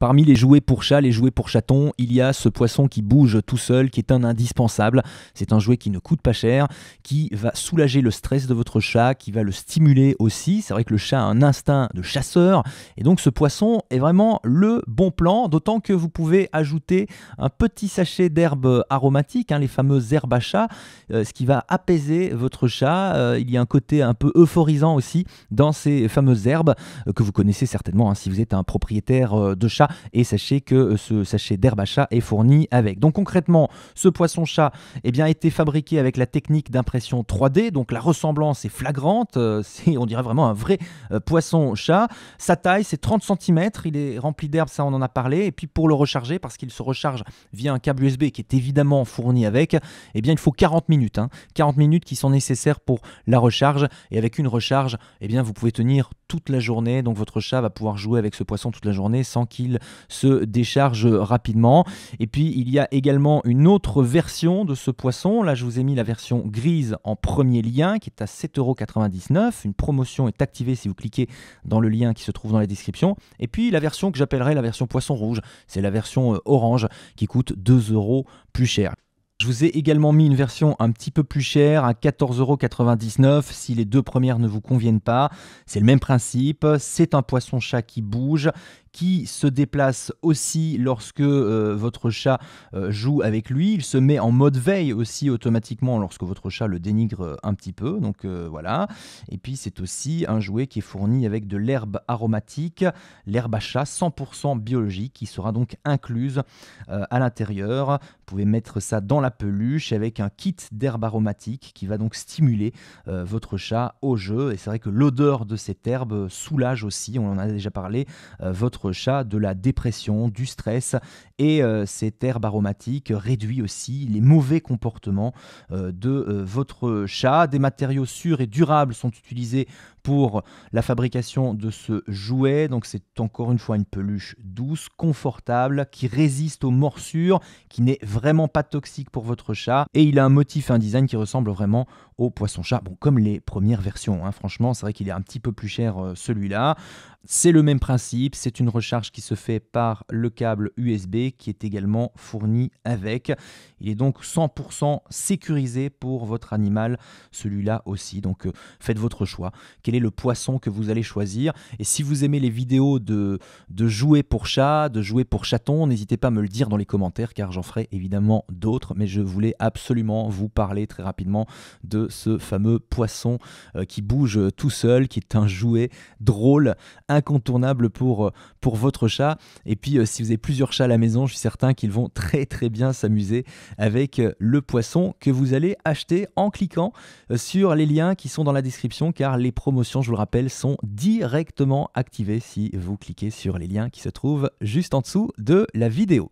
Parmi les jouets pour chat, les jouets pour chatons, il y a ce poisson qui bouge tout seul, qui est un indispensable. C'est un jouet qui ne coûte pas cher, qui va soulager le stress de votre chat, qui va le stimuler aussi. C'est vrai que le chat a un instinct de chasseur, et donc ce poisson est vraiment le bon plan, d'autant que vous pouvez ajouter un petit sachet d'herbes aromatiques, hein, les fameuses herbes à chat, euh, ce qui va apaiser votre chat. Euh, il y a un côté un peu euphorisant aussi dans ces fameuses herbes euh, que vous connaissez certainement hein, si vous êtes un propriétaire de chat et sachez que euh, ce sachet d'herbe à chat est fourni avec. Donc concrètement, ce poisson-chat eh bien, a été fabriqué avec la technique d'impression 3D, donc la ressemblance est flagrante, euh, c'est on dirait vraiment un vrai euh, poisson-chat. Sa taille, c'est 30 cm, il est rempli d'herbe, ça on en a parlé, et puis pour le recharger, parce qu'il se recharge via un câble USB qui est évidemment fourni avec, eh bien, il faut 40 minutes, 40 hein. minutes qui sont nécessaires pour la recharge, et avec une recharge, eh bien, vous pouvez tenir toute la journée. Donc votre chat va pouvoir jouer avec ce poisson toute la journée sans qu'il se décharge rapidement. Et puis il y a également une autre version de ce poisson. Là, je vous ai mis la version grise en premier lien qui est à 7,99€. Une promotion est activée si vous cliquez dans le lien qui se trouve dans la description. Et puis la version que j'appellerai la version poisson rouge, c'est la version euh, orange qui coûte 2€ plus cher. Je vous ai également mis une version un petit peu plus chère à 14,99€ si les deux premières ne vous conviennent pas. C'est le même principe, c'est un poisson chat qui bouge, qui se déplace aussi lorsque euh, votre chat euh, joue avec lui. Il se met en mode veille aussi automatiquement lorsque votre chat le dénigre euh, un petit peu. Donc voilà. Et puis c'est aussi un jouet qui est fourni avec de l'herbe aromatique, l'herbe à chat 100% biologique qui sera donc incluse à l'intérieur. Vous pouvez mettre ça dans la peluche avec un kit d'herbe aromatique qui va donc stimuler votre chat au jeu. Et c'est vrai que l'odeur de cette herbe soulage aussi, on en a déjà parlé, votre chat de la dépression, du stress et euh, cette herbe aromatique réduit aussi les mauvais comportements euh, de euh, votre chat. Des matériaux sûrs et durables sont utilisés pour la fabrication de ce jouet. Donc c'est encore une fois une peluche douce, confortable, qui résiste aux morsures, qui n'est vraiment pas toxique pour votre chat. Et il a un motif, un design qui ressemble vraiment au poisson-chat. comme les premières versions, hein. franchement, c'est vrai qu'il est un petit peu plus cher euh, celui-là. C'est le même principe, c'est une recharge qui se fait par le câble USB qui est également fourni avec. Il est donc 100% sécurisé pour votre animal, celui-là aussi. Donc euh, faites votre choix est le poisson que vous allez choisir. Et si vous aimez les vidéos de, de jouets pour chat, de jouets pour chaton, n'hésitez pas à me le dire dans les commentaires car j'en ferai évidemment d'autres. Mais je voulais absolument vous parler très rapidement de ce fameux poisson euh, qui bouge tout seul, qui est un jouet drôle, incontournable pour, euh, pour votre chat. Et puis euh, si vous avez plusieurs chats à la maison, je suis certain qu'ils vont très très bien s'amuser avec le poisson que vous allez acheter en cliquant sur les liens qui sont dans la description car les promos je vous le rappelle, sont directement activées si vous cliquez sur les liens qui se trouvent juste en dessous de la vidéo.